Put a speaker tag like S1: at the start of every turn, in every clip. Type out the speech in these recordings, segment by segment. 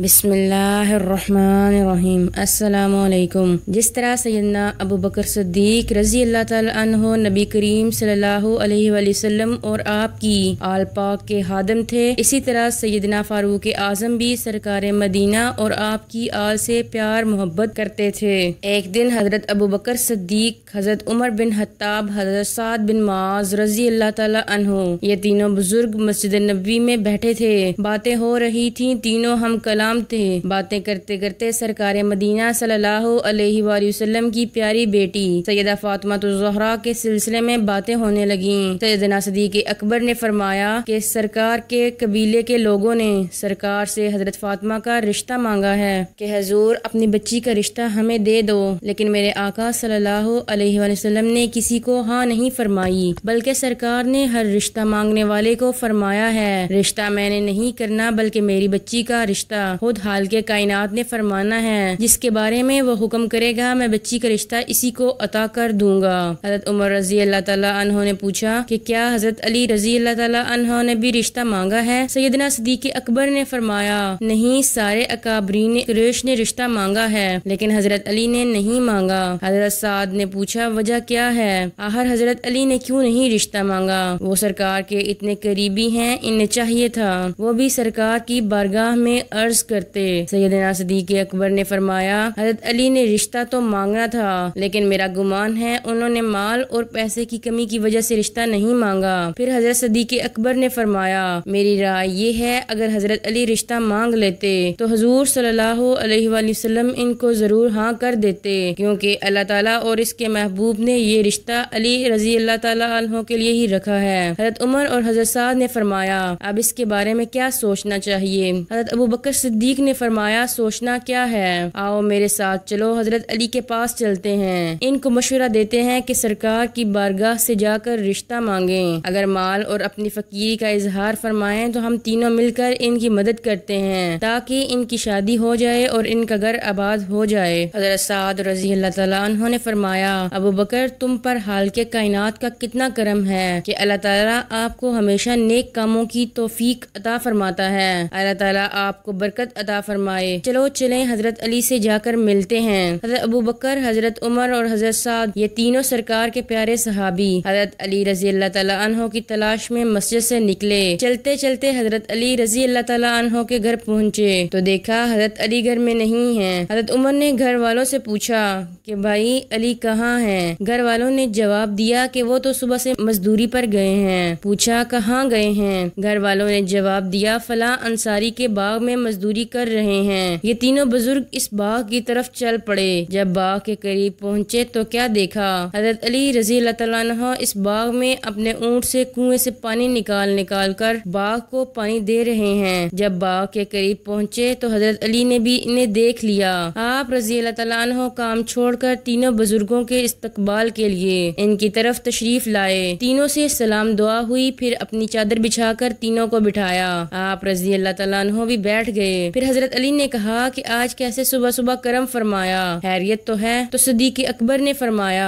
S1: बिसमीम अल्लाम जिस तरह सैदना अबू बकर सद्दीक रजी अल्लाह तहो नबी करीम सल्लल्लाहु अलैहि वसल्लम और आपकी आल पाक के हादम थे इसी तरह सैदना फारूक आजम भी सरकार मदीना और आपकी आल से प्यार मोहब्बत करते थे एक दिन हजरत अबू बकर सद्दीक हजरत उमर बिन हत्ताब हजरत साद बिन माज रजी अल्लाह तहो ये तीनों बुजुर्ग मस्जिद नबी में बैठे थे बातें हो रही थी तीनों हम कलाम गुलाम थे बातें करते करते सरकार मदीना सल्लल्लाहु अलैहि वसल्लम की प्यारी बेटी सैदा फातमा जहरा के सिलसिले में बातें होने लगी सैदना सदीक अकबर ने फरमाया कि सरकार के कबीले के लोगों ने सरकार से हजरत फातमा का रिश्ता मांगा है कि हजूर अपनी बच्ची का रिश्ता हमें दे दो लेकिन मेरे आका सल्लल्लाहु अलैहि वसल्लम ने किसी को हाँ नहीं फरमाई बल्कि सरकार ने हर रिश्ता मांगने वाले को फरमाया है रिश्ता मैंने नहीं करना बल्कि मेरी बच्ची का रिश्ता खुद हाल के कायनात ने फरमाना है जिसके बारे में वो हुक्म करेगा मैं बच्ची का रिश्ता इसी को अता कर दूंगा हजरत उमर रजी अल्लाह तहों ने पूछा कि क्या हजरत अली रजी अल्लाह तला ने भी रिश्ता मांगा है सैदना सदीक अकबर ने फरमाया नहीं सारे अकाबरीन कुरेश ने रिश्ता मांगा है लेकिन हजरत अली ने नहीं मांगा हजरत साद ने पूछा वजह क्या है आहर हजरत अली ने क्यों नहीं रिश्ता मांगा वो सरकार के इतने करीबी हैं इन्हें चाहिए था वो भी सरकार की बारगाह में अर्ज अर्ज करते सैदना सदीक अकबर ने फरमाया हजरत अली ने रिश्ता तो मांगना था लेकिन मेरा गुमान है उन्होंने माल और पैसे की कमी की वजह से रिश्ता नहीं मांगा फिर हजरत सदीक अकबर ने फरमाया मेरी राय ये है अगर हजरत अली रिश्ता मांग लेते तो हजूर सल्लाम इनको जरूर हाँ कर देते क्योंकि अल्लाह ताला और इसके महबूब ने ये रिश्ता अली रजी अल्लाह तहों के लिए ही रखा है हजरत उमर और हजरत साद ने फरमाया अब इसके बारे में क्या सोचना चाहिए हजरत अबू बकर सिद्दीक ने फरमाया सोचना क्या है आओ मेरे साथ चलो हजरत अली के पास चलते हैं इनको मशवरा देते हैं कि सरकार की बारगाह से जाकर रिश्ता मांगे अगर माल और अपनी फकीरी का इजहार फरमाए तो हम तीनों मिलकर इनकी मदद करते हैं ताकि इनकी शादी हो जाए और इनका घर आबाद हो जाए हजरत साद रजी अल्लाह ने फरमाया अबू बकर तुम पर हाल के कायनात का कितना करम है कि अल्लाह ताला आपको हमेशा नेक कामों की तोफीक अता फरमाता है अल्लाह ताला आपको बरकत बरकत अदा फरमाए चलो चले हजरत अली से जाकर मिलते हैं हजरत अबू बकर हजरत उमर और हजरत साद ये तीनों सरकार के प्यारे सहाबी हजरत अली रजी अल्लाह तला की तलाश में मस्जिद से निकले चलते चलते हजरत अली रजी अल्लाह तला के घर पहुँचे तो देखा हजरत अली घर में नहीं है हजरत उमर ने घर वालों से पूछा कि भाई अली कहाँ हैं घर वालों ने जवाब दिया कि वो तो सुबह से मजदूरी पर गए हैं पूछा कहाँ गए हैं घर वालों ने जवाब दिया फला अंसारी के बाग में मजदूरी मजदूरी कर रहे हैं ये तीनों बुजुर्ग इस बाग की तरफ चल पड़े जब बाग के करीब पहुँचे तो क्या देखा हजरत अली रजी तला इस बाग में अपने ऊँट से कुएं से पानी निकाल निकाल कर बाग को पानी दे रहे हैं जब बाग के करीब पहुँचे तो हजरत अली ने भी इन्हें देख लिया आप रजी तला काम छोड़कर तीनों बुजुर्गों के इस्तकबाल के लिए इनकी तरफ तशरीफ लाए तीनों से सलाम दुआ हुई फिर अपनी चादर बिछाकर तीनों को बिठाया आप रजी अल्लाह तला भी बैठ गए फिर हजरत अली ने कहा कि आज कैसे सुबह सुबह करम फरमाया हैरियत तो है तो सदीक अकबर ने फरमाया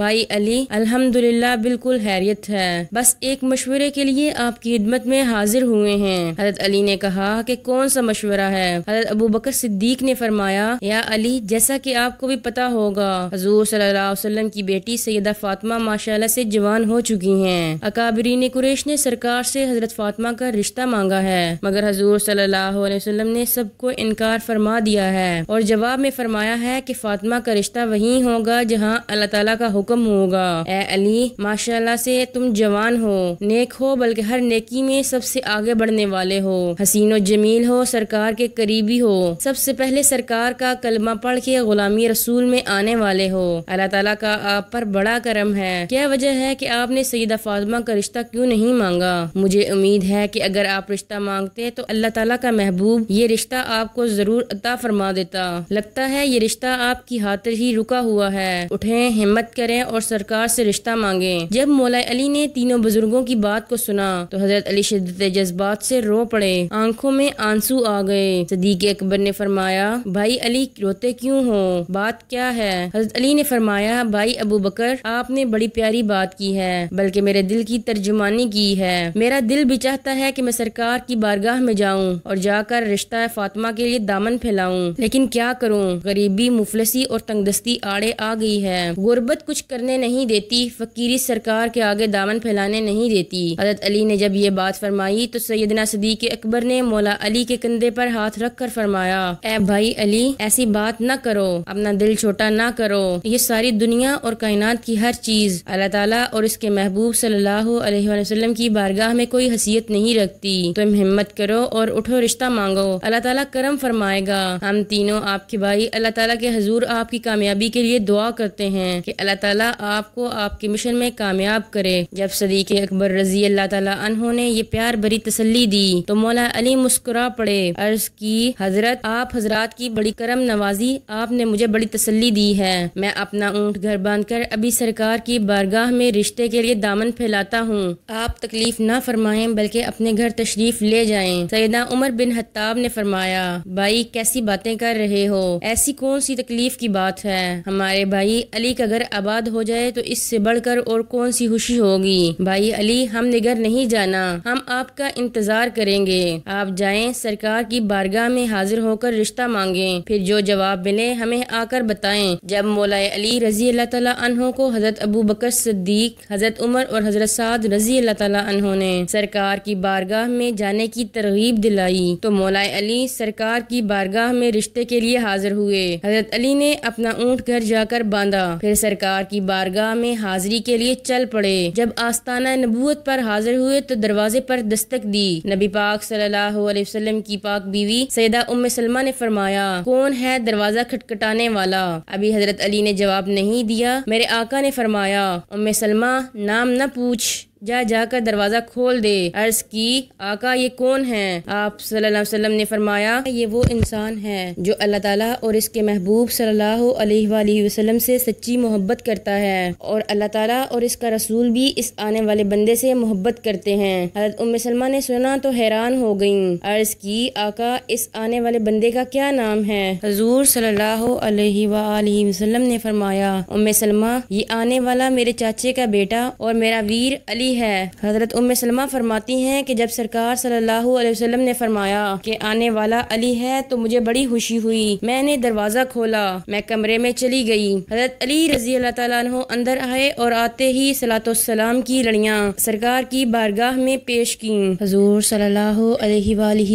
S1: भाई अली अल्हम्दुलिल्लाह बिल्कुल हैरियत है बस एक मशवरे के लिए आपकी खिदमत में हाजिर हुए हैं हजरत अली ने कहा कि कौन सा मशवरा है हजरत अबू बकर सिद्दीक ने फरमाया या अली जैसा कि आपको भी पता होगा हजूर सल्लाम की बेटी सैदा फातिमा माशाला से जवान हो चुकी है अकाबरीन कुरेश ने सरकार से हजरत फातिमा का रिश्ता मांगा है मगर हजूर सल्लल्लाहु अलैहि हमने सबको इनकार फरमा दिया है और जवाब में फरमाया है कि फातिमा का रिश्ता वही होगा जहाँ अल्लाह ताला का हुक्म होगा ए अली माशाल्लाह से तुम जवान हो नेक हो बल्कि हर नेकी में सबसे आगे बढ़ने वाले हो हसीनो जमील हो सरकार के करीबी हो सबसे पहले सरकार का कलमा पढ़ के गुलामी रसूल में आने वाले हो अल्लाह तला का आप पर बड़ा करम है क्या वजह है की आपने सईदा फातिमा का रिश्ता क्यूँ नहीं मांगा मुझे उम्मीद है की अगर आप रिश्ता मांगते तो अल्लाह तला का महबूब ये ये रिश्ता आपको ज़रूर अता फरमा देता लगता है ये रिश्ता आपकी हाथ ही रुका हुआ है उठें हिम्मत करें और सरकार से रिश्ता मांगे जब मौला अली ने तीनों बुजुर्गों की बात को सुना तो हजरत अली शिदत जज्बात से रो पड़े आंखों में आंसू आ गए सदीक अकबर ने फरमाया भाई अली रोते क्यूँ हो बात क्या है हजरत अली ने फरमाया भाई अबू बकर आपने बड़ी प्यारी बात की है बल्कि मेरे दिल की तर्जुमानी की है मेरा दिल भी चाहता है की मैं सरकार की बारगाह में जाऊँ और जाकर गुज्तर फातिमा के लिए दामन फैलाऊं लेकिन क्या करूं गरीबी मुफलसी और तंगदस्ती आड़े आ गई है गुर्बत कुछ करने नहीं देती फकीरी सरकार के आगे दामन फैलाने नहीं देती हजरत अली ने जब ये बात फरमाई तो सैदना सदीक अकबर ने मौला अली के कंधे पर हाथ रख कर फरमाया ए भाई अली ऐसी बात न करो अपना दिल छोटा ना करो ये सारी दुनिया और कायनात की हर चीज अल्लाह ताला और इसके महबूब सल्लल्लाहु अलैहि वसल्लम की बारगाह में कोई हसीयत नहीं रखती तुम हिम्मत करो और उठो रिश्ता मांगो अल्लाह ताला करम फरमाएगा हम तीनों आपके भाई अल्लाह ताला के हजूर आपकी कामयाबी के लिए दुआ करते हैं कि अल्लाह ताला आपको आपके मिशन में कामयाब करे जब सदीक अकबर रजी अल्लाह ताला ने ये प्यार भरी तसली दी तो मौला अली मुस्कुरा पड़े अर्ज की हजरत आप हजरात की बड़ी करम नवाजी आपने मुझे बड़ी तसली दी है मैं अपना ऊँट घर बांध कर अभी सरकार की बारगाह में रिश्ते के लिए दामन फैलाता हूँ आप तकलीफ ना फरमाएं बल्कि अपने घर तशरीफ ले जाएं सैदा उमर बिन हत्ताब ने फरमाया भाई कैसी बातें कर रहे हो ऐसी कौन सी तकलीफ की बात है हमारे भाई अली का घर आबाद हो जाए तो इससे बढ़कर और कौन सी खुशी होगी भाई अली हमने घर नहीं जाना हम आपका इंतजार करेंगे आप जाए सरकार की बारगाह में हाजिर होकर रिश्ता मांगे फिर जो जवाब मिले हमें आकर बताए जब मोलाए अली रजी अल्लाह तला को हजरत अबू बकर सद्दीक हजरत उमर और हजरत साद रजी अल्लाह तला ने सरकार की बारगाह में जाने की तरगीब दिलाई तो मोलाए अली सरकार की बारगाह में रिश्ते के लिए हाजिर हुए हजरत अली ने अपना ऊँट घर जाकर बांधा फिर सरकार की बारगाह में हाजिरी के लिए चल पड़े जब आस्ताना नबूत पर हाजिर हुए तो दरवाजे पर दस्तक दी नबी पाक सल्लल्लाहु अलैहि वसल्लम की पाक बीवी सैदा उम सलमा ने फरमाया कौन है दरवाजा खटखटाने वाला अभी हजरत अली ने जवाब नहीं दिया मेरे आका ने फरमाया उम सलमा नाम न पूछ जा जाकर दरवाज़ा खोल दे अर्ज की आका ये कौन है आप सल्लल्लाहु अलैहि वसल्लम ने फरमाया ये वो इंसान है जो अल्लाह ताला और इसके महबूब सल्लल्लाहु अलैहि वसल्लम से सच्ची मोहब्बत करता है और अल्लाह ताला और इसका रसूल भी इस आने वाले बंदे से मोहब्बत करते हैं हजरत उम सलमा ने सुना तो हैरान हो गयी अर्ज की आका इस आने वाले बंदे का क्या नाम है हजूर सल्लल्लाहु अलैहि वसल्लम ने फरमाया उम सलमा ये आने वाला मेरे चाचे का बेटा और मेरा वीर अली की है हज़रत उम सलमा फरमाती हैं कि जब सरकार सल्लल्लाहु अलैहि वसल्लम ने फरमाया कि आने वाला अली है तो मुझे बड़ी खुशी हुई मैंने दरवाज़ा खोला मैं कमरे में चली गई हज़रत अली रजी अल्लाह तु अंदर आए और आते ही सलातम की लड़िया सरकार की बारगाह में पेश की हजूर सल्ह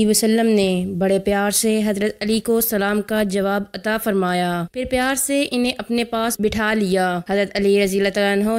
S1: वसलम ने बड़े प्यार से हजरत अली को सलाम का जवाब अता फरमाया फिर प्यार से इन्हें अपने पास बिठा लिया हजरत अली रजी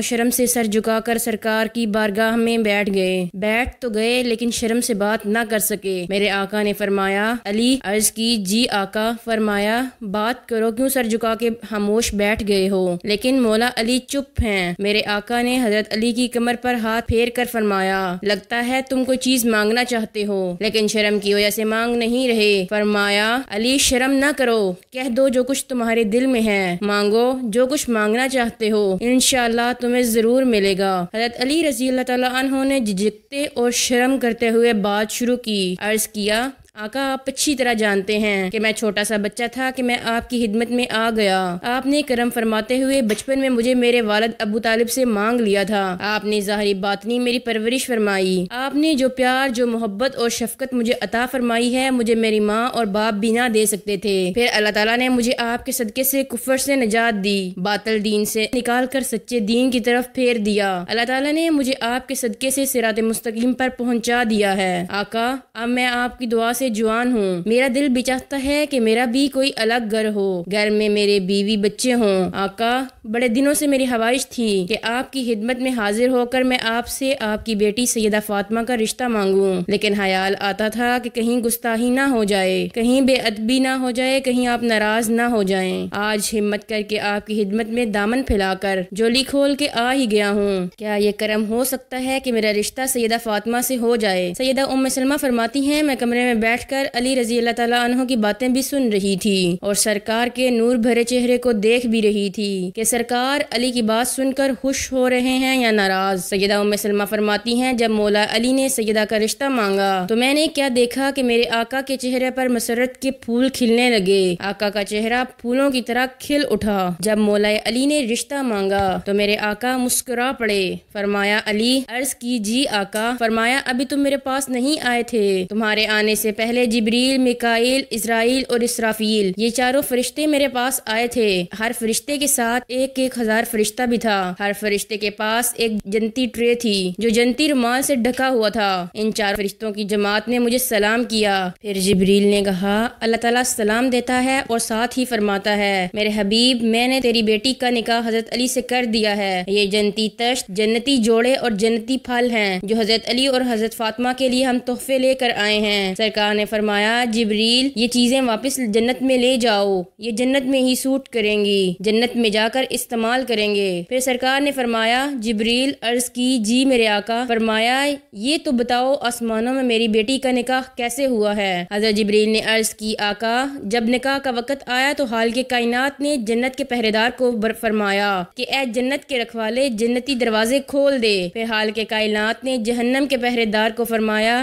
S1: शर्म से सर झुकाकर सरकार की बार बारगाह में बैठ गए बैठ तो गए लेकिन शर्म से बात ना कर सके मेरे आका ने फरमाया अली अर्ज की जी आका फरमाया बात करो क्यों सर झुका के खामोश बैठ गए हो लेकिन मौला अली चुप हैं मेरे आका ने हजरत अली की कमर पर हाथ फेर कर फरमाया लगता है तुम कोई चीज मांगना चाहते हो लेकिन शर्म की वजह से मांग नहीं रहे फरमाया अली शर्म ना करो कह दो जो कुछ तुम्हारे दिल में है मांगो जो कुछ मांगना चाहते हो इनशाला तुम्हें जरूर मिलेगा हजरत अली रजील तला ने झिझकते और शर्म करते हुए बात शुरू की अर्ज किया आका आप अच्छी तरह जानते हैं कि मैं छोटा सा बच्चा था कि मैं आपकी हिदमत में आ गया आपने करम फरमाते हुए बचपन में मुझे मेरे वालद अबू तालिब से मांग लिया था आपने ज़ाहरी बातनी मेरी परवरिश फरमाई आपने जो प्यार जो मोहब्बत और शफकत मुझे अता फरमाई है मुझे मेरी माँ और बाप भी ना दे सकते थे फिर अल्लाह तला ने मुझे आपके सदके से कुफर से निजात दी बातल दीन से निकाल कर सच्चे दीन की तरफ फेर दिया अल्लाह तला ने मुझे आपके सदके से सिरात मुस्तकीम पर पहुँचा दिया है आका अब मैं आपकी दुआ से जुआन हूँ मेरा दिल भी चाहता है कि मेरा भी कोई अलग घर हो घर में मेरे बीवी बच्चे हों आका बड़े दिनों से मेरी ख्वाहिश थी कि आपकी खिदमत में हाजिर होकर मैं आपसे आपकी बेटी सैदा फातिमा का रिश्ता मांगूं लेकिन हयाल आता था कि कहीं गुस्ताही ना हो जाए कहीं बेअदबी ना हो जाए कहीं आप नाराज ना हो जाए आज हिम्मत करके आपकी खिदमत में दामन फैलाकर जोली खोल के आ ही गया हूँ क्या ये कर्म हो सकता है की मेरा रिश्ता सैदा फातिमा से हो जाए सैदा उम सलमा फरमाती है मैं कमरे में बैठकर अली रजी अल्लाह तला की बातें भी सुन रही थी और सरकार के नूर भरे चेहरे को देख भी रही थी कि सरकार अली की बात सुनकर खुश हो रहे हैं या नाराज सैदा उम सलमा फरमाती हैं जब मौला अली ने सैदा का रिश्ता मांगा तो मैंने क्या देखा कि मेरे आका के चेहरे पर मसरत के फूल खिलने लगे आका का चेहरा फूलों की तरह खिल उठा जब मौला अली ने रिश्ता मांगा तो मेरे आका मुस्कुरा पड़े फरमाया अली अर्ज की जी आका फरमाया अभी तुम मेरे पास नहीं आए थे तुम्हारे आने से पहले जबरील मिकाइल इसराइल और इसराफील ये चारों फरिश्ते मेरे पास आए थे हर फरिश्ते के साथ एक एक हजार फरिश्ता भी था हर फरिश्ते के पास एक जनती ट्रे थी जो जनती रुमाल से ढका हुआ था इन चार फरिश्तों की जमात ने मुझे सलाम किया फिर जबरील ने कहा अल्लाह ताला सलाम देता है और साथ ही फरमाता है मेरे हबीब मैंने तेरी बेटी का निकाह हजरत अली से कर दिया है ये जनती तश्त जन्नती जोड़े और जन्नती फल हैं जो हजरत अली और हजरत फातिमा के लिए हम तोहफे लेकर आए हैं सरकार तला ने फरमाया जबरील ये चीज़ें वापस जन्नत में ले जाओ ये जन्नत में ही सूट करेंगी जन्नत में जाकर इस्तेमाल करेंगे फिर सरकार ने फरमाया जबरील अर्ज की जी मेरे आका फरमाया ये तो बताओ आसमानों में मेरी बेटी का निकाह कैसे हुआ है हजरत जबरील ने अर्ज की आका जब निकाह का वक़्त आया तो हाल के कायनात ने जन्नत के पहरेदार को फरमाया कि ए जन्नत के रखवाले जन्नती दरवाजे खोल दे फिर हाल के कायनात ने जहन्नम के पहरेदार को फरमाया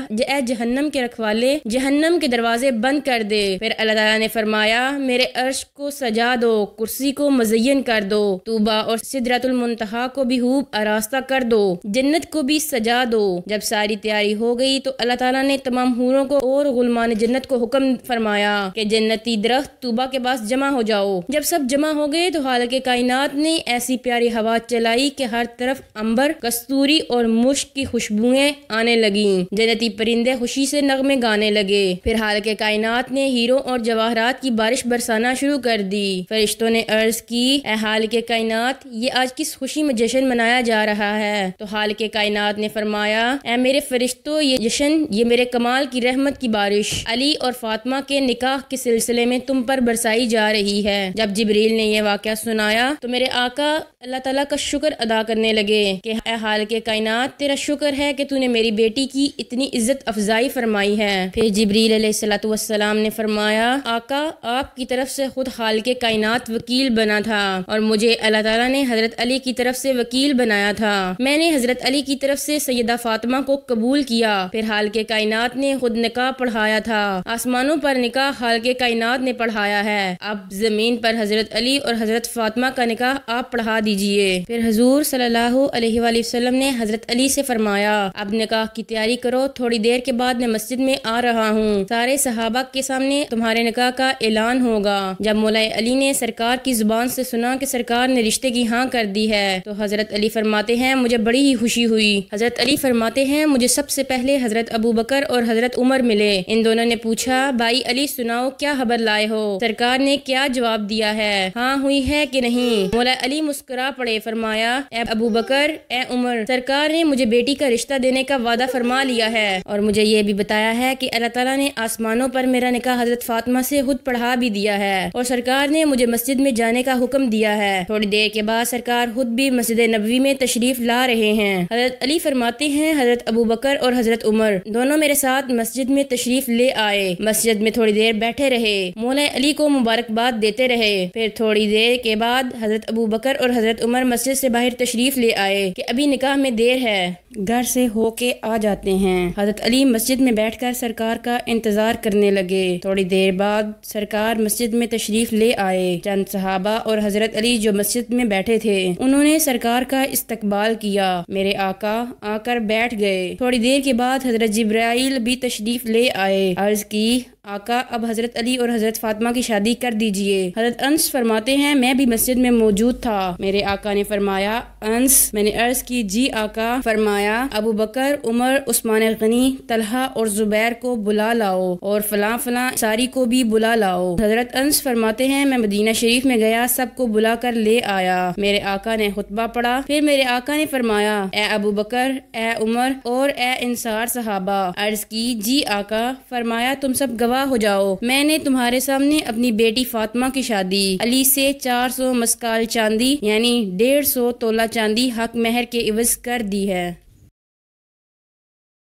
S1: जहन्नम के रखवाले जहन्नम के दरवाजे बंद कर दे फिर अल्लाह ताला ने फरमाया मेरे अर्श को सजा दो कुर्सी को मजयन कर दो तूबा और सिदरतुलमतहा को भी खूब आरास्ता कर दो जन्नत को भी सजा दो जब सारी तैयारी हो गई तो अल्लाह ताला ने तमाम हूरों को और गुलमान जन्नत को हुक्म फरमाया कि जन्नती दरख्त तूबा के पास जमा हो जाओ जब सब जमा हो गए तो हाल के कायनात ने ऐसी प्यारी हवा चलाई कि हर तरफ अंबर कस्तूरी और मुश्क की खुशबुएं आने लगी जन्नती परिंदे खुशी से नगमे गाने लगे लगे फिर हाल के कायनात ने हीरो और जवाहरात की बारिश बरसाना शुरू कर दी फरिश्तों ने अर्ज की ए हाल के कायनात ये आज किस खुशी में जश्न मनाया जा रहा है तो हाल के कायनात ने फरमाया ए मेरे फरिश्तों ये जश्न ये मेरे कमाल की रहमत की बारिश अली और फातमा के निकाह के सिलसिले में तुम पर बरसाई जा रही है जब जबरील ने यह वाक़ सुनाया तो मेरे आका अल्लाह तला का शुक्र अदा करने लगे कि हाल के कायनात तेरा शुक्र है कि तूने मेरी बेटी की इतनी इज्जत अफजाई फरमाई है फिर जबरील सलाम ने फरमाया आका आपकी तरफ से खुद हाल के कायनात वकील बना था और मुझे अल्लाह ताला ने हजरत अली की तरफ से वकील बनाया था मैंने हजरत अली की तरफ से सैदा फातिमा को कबूल किया फिर हाल के कायनात ने खुद निकाह पढ़ाया था आसमानों पर निकाह हाल के कायनात ने पढ़ाया है अब जमीन पर हजरत अली और हजरत फातिमा का निकाह आप पढ़ा दीजिए फिर हजूर सल्लाम ने हजरत अली से फरमाया अब निकाह की तैयारी करो थोड़ी देर के बाद मैं मस्जिद में आ रहा रहा हूँ सारे सहाबा के सामने तुम्हारे निकाह का ऐलान होगा जब मौलाए अली ने सरकार की जुबान से सुना कि सरकार ने रिश्ते की हाँ कर दी है तो हजरत अली फरमाते हैं मुझे बड़ी ही खुशी हुई हजरत अली फरमाते हैं मुझे सबसे पहले हजरत अबू बकर और हजरत उमर मिले इन दोनों ने पूछा भाई अली सुनाओ क्या खबर लाए हो सरकार ने क्या जवाब दिया है हाँ हुई है की नहीं मोला अली मुस्कुरा पड़े फरमाया अबू बकर ए उमर सरकार ने मुझे बेटी का रिश्ता देने का वादा फरमा लिया है और मुझे ये भी बताया है की अल्लाह ताला ने आसमानों पर मेरा निकाह हजरत फातमा से खुद पढ़ा भी दिया है और सरकार ने मुझे मस्जिद में जाने का हुक्म दिया है थोड़ी देर के बाद सरकार खुद भी मस्जिद नबी में तशरीफ ला रहे हैं हजरत अली फरमाते हैं हजरत अबू बकर और हजरत उमर दोनों मेरे साथ मस्जिद में तशरीफ ले आए मस्जिद में थोड़ी देर बैठे रहे मोला अली को मुबारकबाद देते रहे फिर थोड़ी देर के बाद हजरत अबू बकर और हजरत उमर मस्जिद से बाहर तशरीफ ले आए कि अभी निकाह में देर है घर से होके आ जाते हैं हजरत अली मस्जिद में बैठकर सरकार का इंतजार करने लगे थोड़ी देर बाद सरकार मस्जिद में तशरीफ ले आए चंद सहाबा और हजरत अली जो मस्जिद में बैठे थे उन्होंने सरकार का इस्तकबाल किया मेरे आका आकर बैठ गए थोड़ी देर के बाद हजरत जब्राइल भी तशरीफ ले आए अर्ज की आका अब हज़रत अली और हज़रत फातिमा की शादी कर दीजिए हज़रत अंस फरमाते हैं मैं भी मस्जिद में मौजूद था मेरे आका ने फरमाया अंस मैंने अर्ज की जी आका फरमाया अबू बकर उमर उस्मान गनी तलहा और जुबैर को बुला लाओ और फला फला सारी को भी बुला लाओ हज़रत अंस फरमाते हैं मैं मदीना शरीफ में गया सबको बुला कर ले आया मेरे आका ने खुतबा पढ़ा फिर मेरे आका ने फरमाया ए अबू बकर ए उमर और ए इंसार सहाबा अर्ज की जी आका फरमाया तुम सब गवाह गवाह हो जाओ मैंने तुम्हारे सामने अपनी बेटी फातिमा की शादी अली से 400 मस्काल चांदी यानी 150 तोला चांदी हक महर के इवज कर दी है